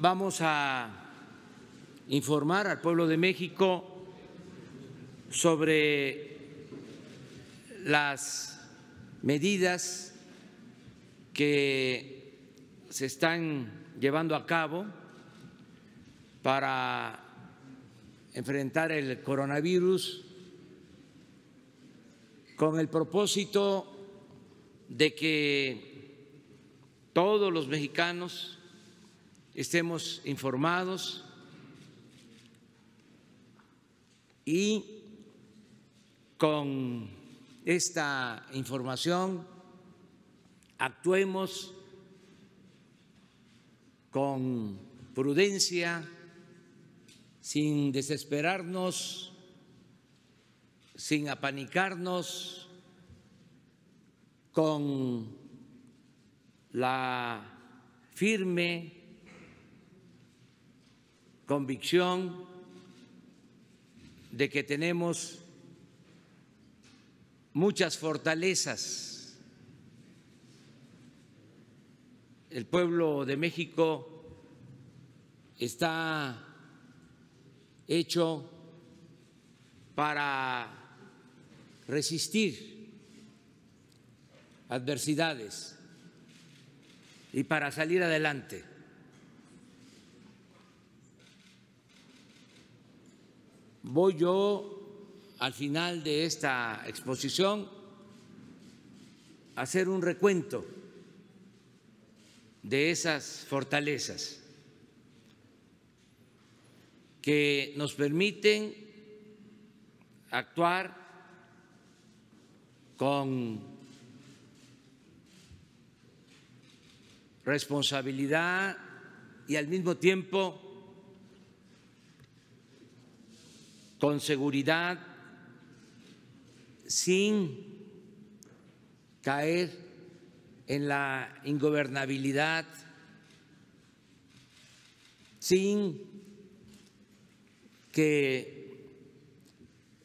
vamos a informar al pueblo de México sobre las medidas que se están llevando a cabo para enfrentar el coronavirus con el propósito de que todos los mexicanos estemos informados y con esta información actuemos con prudencia, sin desesperarnos, sin apanicarnos, con la firme convicción de que tenemos muchas fortalezas. El pueblo de México está hecho para resistir adversidades y para salir adelante. Voy yo al final de esta exposición a hacer un recuento de esas fortalezas que nos permiten actuar con responsabilidad y al mismo tiempo con seguridad, sin caer en la ingobernabilidad, sin que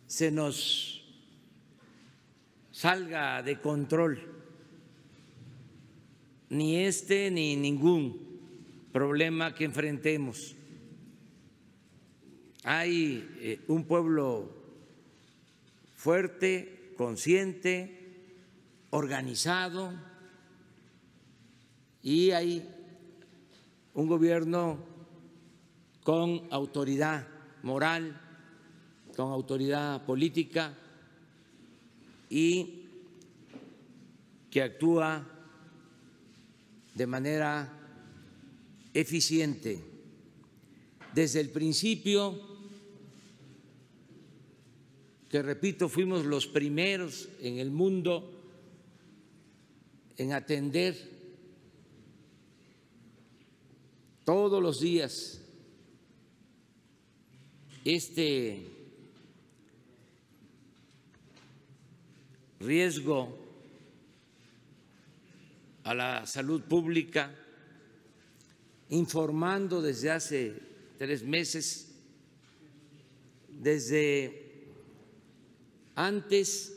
se nos salga de control ni este ni ningún problema que enfrentemos. Hay eh, un pueblo fuerte, consciente, organizado y hay un gobierno con autoridad moral, con autoridad política y que actúa de manera eficiente. Desde el principio te repito, fuimos los primeros en el mundo en atender todos los días este riesgo a la salud pública, informando desde hace tres meses, desde antes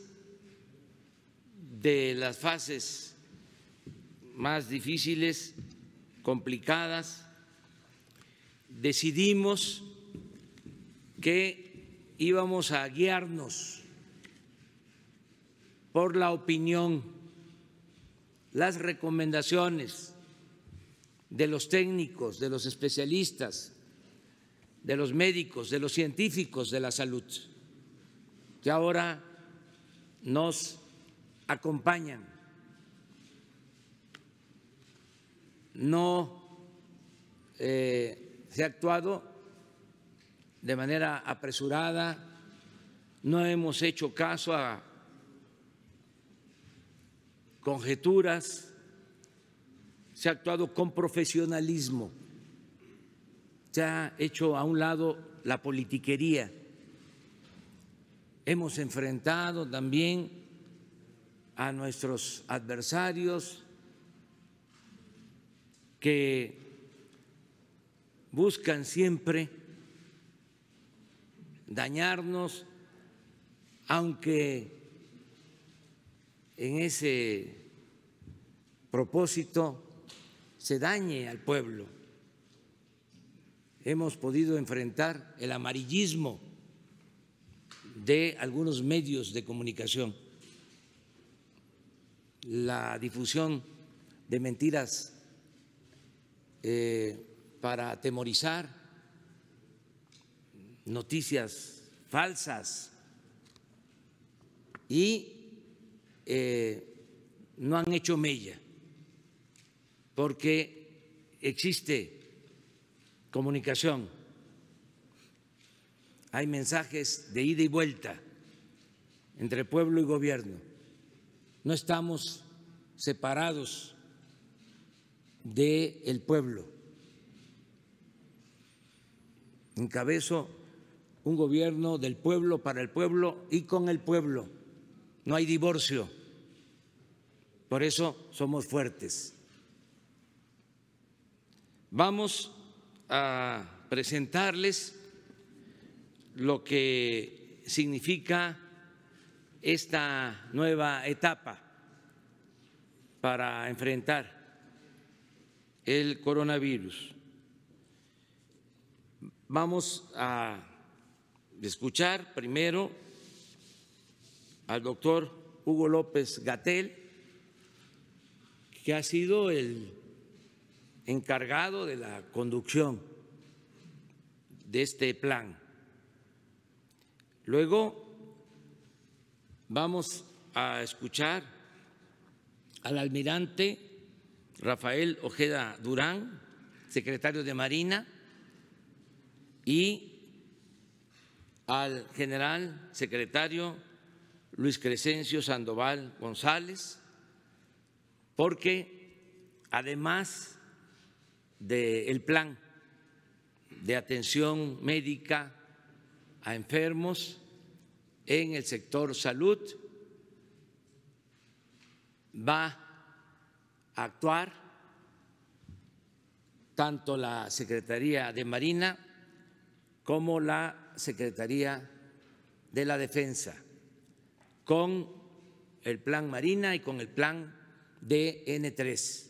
de las fases más difíciles, complicadas, decidimos que íbamos a guiarnos por la opinión, las recomendaciones de los técnicos, de los especialistas, de los médicos, de los científicos de la salud que ahora nos acompañan. No eh, se ha actuado de manera apresurada, no hemos hecho caso a conjeturas, se ha actuado con profesionalismo, se ha hecho a un lado la politiquería hemos enfrentado también a nuestros adversarios que buscan siempre dañarnos, aunque en ese propósito se dañe al pueblo. Hemos podido enfrentar el amarillismo de algunos medios de comunicación, la difusión de mentiras eh, para atemorizar, noticias falsas y eh, no han hecho mella, porque existe comunicación hay mensajes de ida y vuelta entre pueblo y gobierno. No estamos separados del el pueblo. Encabezo un gobierno del pueblo, para el pueblo y con el pueblo. No hay divorcio. Por eso somos fuertes. Vamos a presentarles lo que significa esta nueva etapa para enfrentar el coronavirus. Vamos a escuchar primero al doctor Hugo López Gatel, que ha sido el encargado de la conducción de este plan. Luego vamos a escuchar al almirante Rafael Ojeda Durán, secretario de Marina, y al general secretario Luis Crescencio Sandoval González, porque además del plan de atención médica a enfermos en el sector salud, va a actuar tanto la Secretaría de Marina como la Secretaría de la Defensa con el plan Marina y con el plan DN3